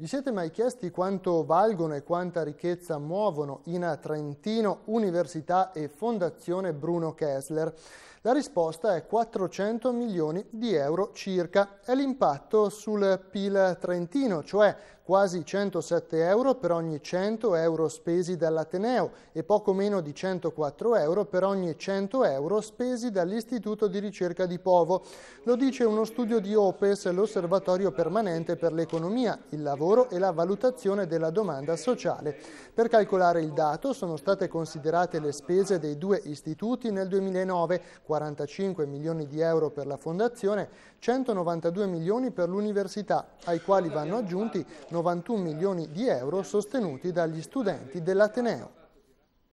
Vi siete mai chiesti quanto valgono e quanta ricchezza muovono in Trentino Università e Fondazione Bruno Kessler? La risposta è 400 milioni di euro circa. È l'impatto sul PIL trentino, cioè quasi 107 euro per ogni 100 euro spesi dall'Ateneo e poco meno di 104 euro per ogni 100 euro spesi dall'Istituto di ricerca di Povo. Lo dice uno studio di OPES, l'Osservatorio permanente per l'economia, il lavoro lavoro e la valutazione della domanda sociale. Per calcolare il dato sono state considerate le spese dei due istituti nel 2009, 45 milioni di euro per la fondazione, 192 milioni per l'università, ai quali vanno aggiunti 91 milioni di euro sostenuti dagli studenti dell'Ateneo.